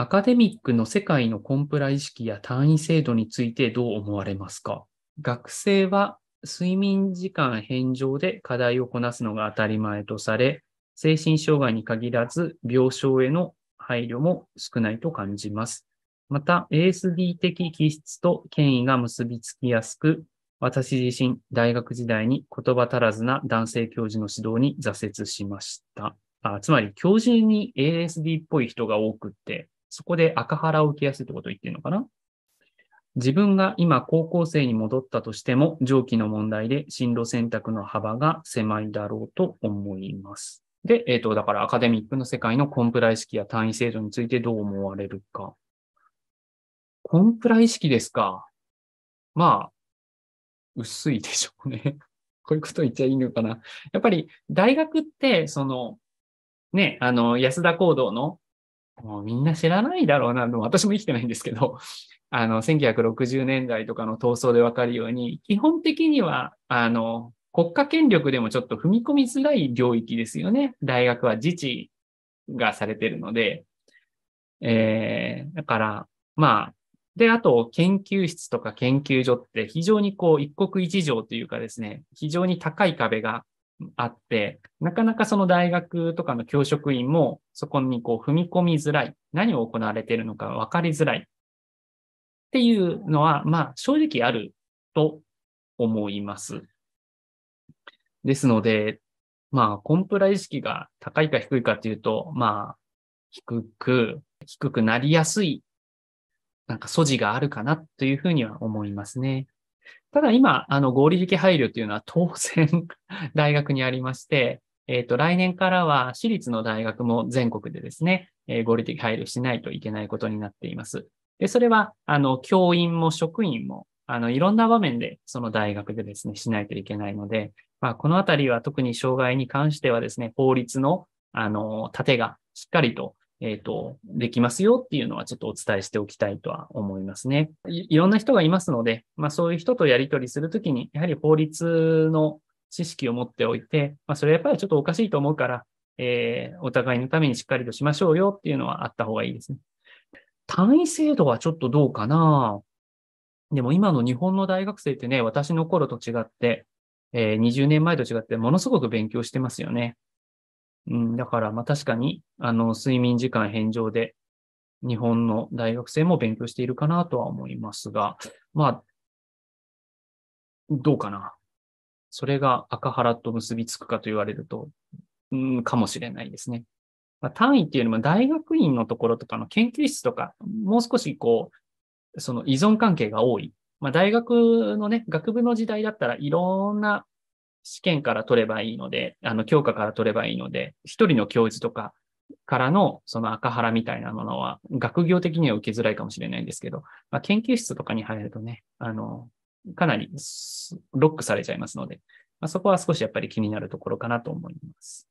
アカデミックの世界のコンプラ意識や単位制度についてどう思われますか学生は睡眠時間返上で課題をこなすのが当たり前とされ、精神障害に限らず病床への配慮も少ないと感じます。また、ASD 的気質と権威が結びつきやすく、私自身、大学時代に言葉足らずな男性教授の指導に挫折しました。あつまり、教授に ASD っぽい人が多くって、そこで赤腹を受けやすいってことを言ってるのかな自分が今高校生に戻ったとしても、上記の問題で進路選択の幅が狭いだろうと思います。で、えっ、ー、と、だからアカデミックの世界のコンプライ意識や単位制度についてどう思われるか。コンプライ意識ですか。まあ、薄いでしょうね。こういうこと言っちゃいいのかな。やっぱり大学って、その、ね、あの、安田行動のもうみんな知らないだろうな、でも私も生きてないんですけど、あの、1960年代とかの闘争でわかるように、基本的には、あの、国家権力でもちょっと踏み込みづらい領域ですよね。大学は自治がされてるので。えー、だから、まあ、で、あと、研究室とか研究所って非常にこう、一国一城というかですね、非常に高い壁があって、なかなかその大学とかの教職員もそこにこう踏み込みづらい、何を行われているのか分かりづらいっていうのは、まあ正直あると思います。ですので、まあコンプラ意識が高いか低いかというと、まあ低く、低くなりやすい、なんか素地があるかなというふうには思いますね。ただ今、あの、合理的配慮っていうのは当然 大学にありまして、えっ、ー、と、来年からは私立の大学も全国でですね、えー、合理的配慮しないといけないことになっています。で、それは、あの、教員も職員も、あの、いろんな場面で、その大学でですね、しないといけないので、まあ、このあたりは特に障害に関してはですね、法律の、あの、盾がしっかりとえっ、ー、と、できますよっていうのはちょっとお伝えしておきたいとは思いますね。いろんな人がいますので、まあそういう人とやり取りするときに、やはり法律の知識を持っておいて、まあそれはやっぱりちょっとおかしいと思うから、えー、お互いのためにしっかりとしましょうよっていうのはあった方がいいですね。単位制度はちょっとどうかなでも今の日本の大学生ってね、私の頃と違って、えー、20年前と違ってものすごく勉強してますよね。うん、だから、まあ確かに、あの、睡眠時間返上で、日本の大学生も勉強しているかなとは思いますが、まあ、どうかな。それが赤原と結びつくかと言われると、うん、かもしれないですね。まあ、単位っていうよりも大学院のところとかの研究室とか、もう少しこう、その依存関係が多い。まあ、大学のね、学部の時代だったらいろんな試験から取ればいいので、あの、教科から取ればいいので、一人の教授とかからのその赤原みたいなものは、学業的には受けづらいかもしれないんですけど、まあ、研究室とかに入るとね、あの、かなりロックされちゃいますので、まあ、そこは少しやっぱり気になるところかなと思います。